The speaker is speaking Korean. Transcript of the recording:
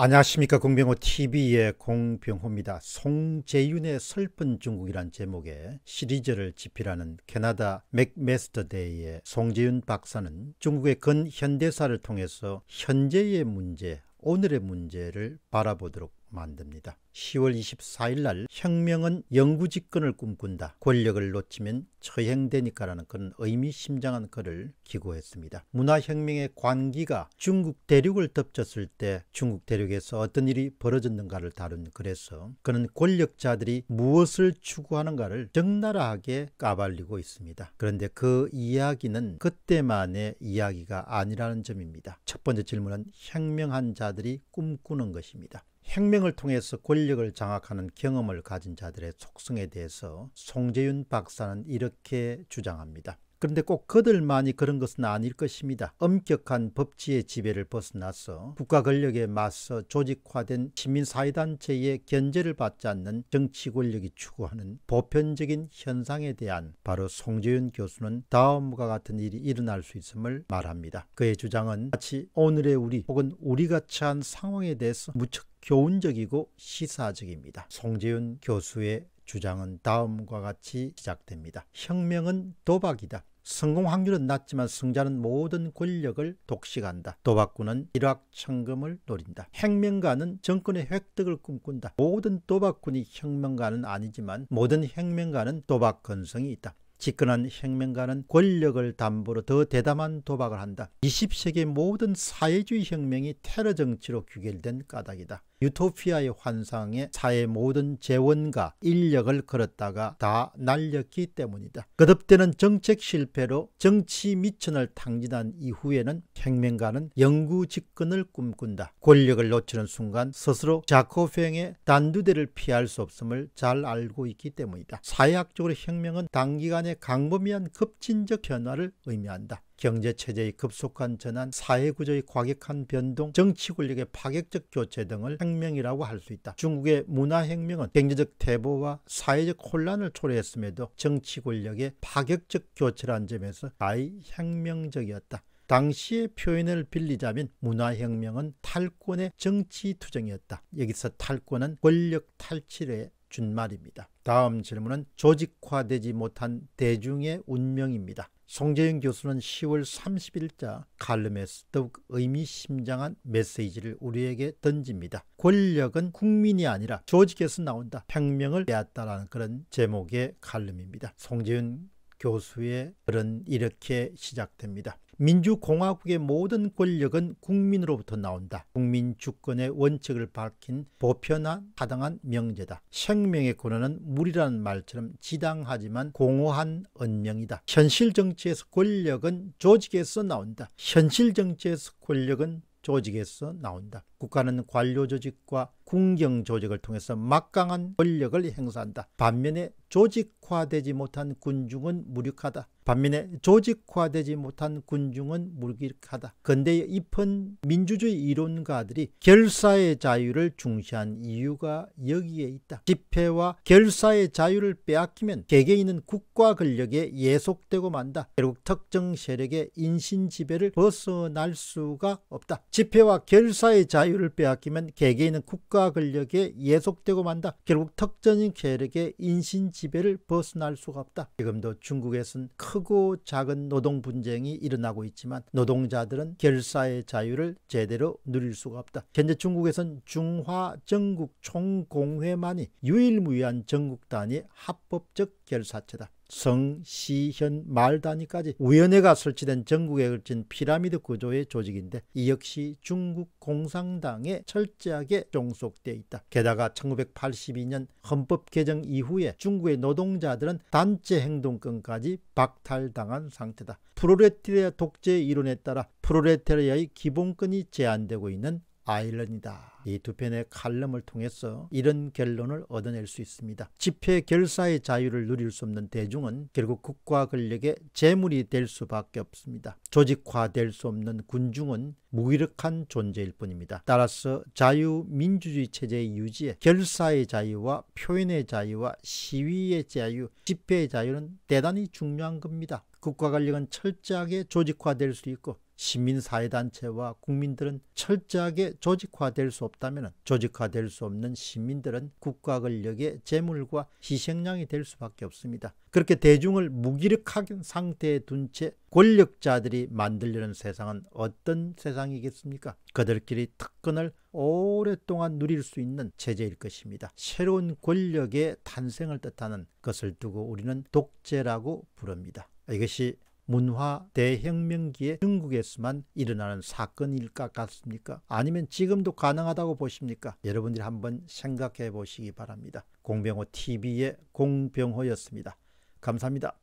안녕하십니까 공병호 TV의 공병호입니다. 송재윤의 슬픈 중국이란 제목의 시리즈를 집필하는 캐나다 맥메스터데이의 송재윤 박사는 중국의 근현대사를 통해서 현재의 문제, 오늘의 문제를 바라보도록 만듭니다. 10월 24일 날 혁명은 영구 집권을 꿈꾼다. 권력을 놓치면 처형되니까라는 그런 의미심장한 글을 기고했습니다. 문화혁명의 관기가 중국 대륙을 덮쳤을 때 중국 대륙에서 어떤 일이 벌어졌는가를 다룬 글에서 그는 권력자들이 무엇을 추구하는가를 적나라하게 까발리고 있습니다. 그런데 그 이야기는 그때만의 이야기가 아니라는 점입니다. 첫 번째 질문은 혁명한 자들이 꿈꾸는 것입니다. 혁명을 통해서 권력을 장악하는 경험을 가진 자들의 속성에 대해서 송재윤 박사는 이렇게 주장합니다. 그런데 꼭 그들만이 그런 것은 아닐 것입니다. 엄격한 법치의 지배를 벗어나서 국가 권력에 맞서 조직화된 시민사회단체의 견제를 받지 않는 정치 권력이 추구하는 보편적인 현상에 대한 바로 송재윤 교수는 다음과 같은 일이 일어날 수 있음을 말합니다. 그의 주장은 마치 오늘의 우리 혹은 우리가 처한 상황에 대해서 무척 교훈적이고 시사적입니다. 송재윤 교수의 주장은 다음과 같이 시작됩니다. 혁명은 도박이다. 성공 확률은 낮지만 승자는 모든 권력을 독식한다. 도박꾼은 일확천금을 노린다. 혁명가는 정권의 획득을 꿈꾼다. 모든 도박꾼이 혁명가는 아니지만 모든 혁명가는 도박 건성이 있다. 집권한 혁명가는 권력을 담보로 더 대담한 도박을 한다. 20세기 모든 사회주의 혁명이 테러 정치로 규결된 까닭이다. 유토피아의 환상에 사회 모든 재원과 인력을 걸었다가 다 날렸기 때문이다. 끝없대는 정책 실패로 정치 미천을 탕진한 이후에는 혁명가는 영구 집권을 꿈꾼다. 권력을 놓치는 순간 스스로 자코팽의 단두대를 피할 수 없음을 잘 알고 있기 때문이다. 사회학적으로 혁명은 단기간의 강범위한 급진적 변화를 의미한다. 경제체제의 급속한 전환, 사회구조의 과격한 변동, 정치권력의 파격적 교체 등을 혁명이라고 할 수 있다. 중국의 문화혁명은 경제적 대보와 사회적 혼란을 초래했음에도 정치 권력의 파격적 교체라는 점에서 가히 혁명적이었다. 당시의 표현을 빌리자면 문화혁명은 탈권의 정치투쟁이었다. 여기서 탈권은 권력 탈취의 준말입니다. 다음 질문은 조직화되지 못한 대중의 운명입니다. 송재영 교수는 10월 30일자 칼럼에서 더욱 의미심장한 메시지를 우리에게 던집니다. 권력은 국민이 아니라 조직에서 나온다. 혁명을 내었다라는 그런 제목의 칼럼입니다. 송재윤 교수의 글은 이렇게 시작됩니다. 민주공화국의 모든 권력은 국민으로부터 나온다. 국민 주권의 원칙을 밝힌 보편한 타당한 명제다. 생명의 권한은 물이라는 말처럼 지당하지만 공허한 은명이다. 현실 정치에서 권력은 조직에서 나온다. 현실 정치에서 권력은 조직에서 나온다. 국가는 관료 조직과 군경 조직을 통해서 막강한 권력을 행사한다. 반면에 조직화되지 못한 군중은 무력하다. 반면에 조직화되지 못한 군중은 무력하다근데이 입은 민주주의 이론가들이 결사의 자유를 중시한 이유가 여기에 있다. 집회와 결사의 자유를 빼앗기면 개개인은 국가 권력에 예속되고 만다. 결국 특정 세력의 인신지배를 벗어날 수가 없다. 집회와 결사의 자유 자유를 빼앗기면 개개인은 국가 권력에 예속되고 만다. 결국 특정인 계력의 인신 지배를 벗어날 수가 없다. 지금도 중국에선 크고 작은 노동 분쟁이 일어나고 있지만 노동자들은 결사의 자유를 제대로 누릴 수가 없다. 현재 중국에선 중화 전국 총공회만이 유일무이한 전국 단위 합법적 결사체다. 성, 시, 현, 말을 단위까지 우연회가 설치된 전국에 걸친 피라미드 구조의 조직인데 이 역시 중국 공산당에 철저하게 종속되어 있다. 게다가 1982년 헌법 개정 이후에 중국의 노동자들은 단체 행동권까지 박탈당한 상태다. 프로레테리아 독재 이론에 따라 프로레테리아의 기본권이 제한되고 있는 아일런이다. 이 두 편의 칼럼을 통해서 이런 결론을 얻어낼 수 있습니다. 집회 결사의 자유를 누릴 수 없는 대중은 결국 국가 권력의 재물이 될 수밖에 없습니다. 조직화될 수 없는 군중은 무기력한 존재일 뿐입니다. 따라서 자유민주주의 체제의 유지에 결사의 자유와 표현의 자유와 시위의 자유, 집회의 자유는 대단히 중요한 겁니다. 국가 권력은 철저하게 조직화될 수 있고 시민사회단체와 국민들은 철저하게 조직화될 수 없다면 조직화될 수 없는 시민들은 국가 권력의 재물과 희생양이 될 수밖에 없습니다. 그렇게 대중을 무기력한 상태에 둔 채 권력자들이 만들려는 세상은 어떤 세상이겠습니까? 그들끼리 특권을 오랫동안 누릴 수 있는 체제일 것입니다. 새로운 권력의 탄생을 뜻하는 것을 두고 우리는 독재라고 부릅니다. 이것이 문화 대혁명기에 중국에서만 일어나는 사건일것 같습니까? 아니면 지금도 가능하다고 보십니까? 여러분들이 한번 생각해 보시기 바랍니다. 공병호 TV의 공병호였습니다. 감사합니다.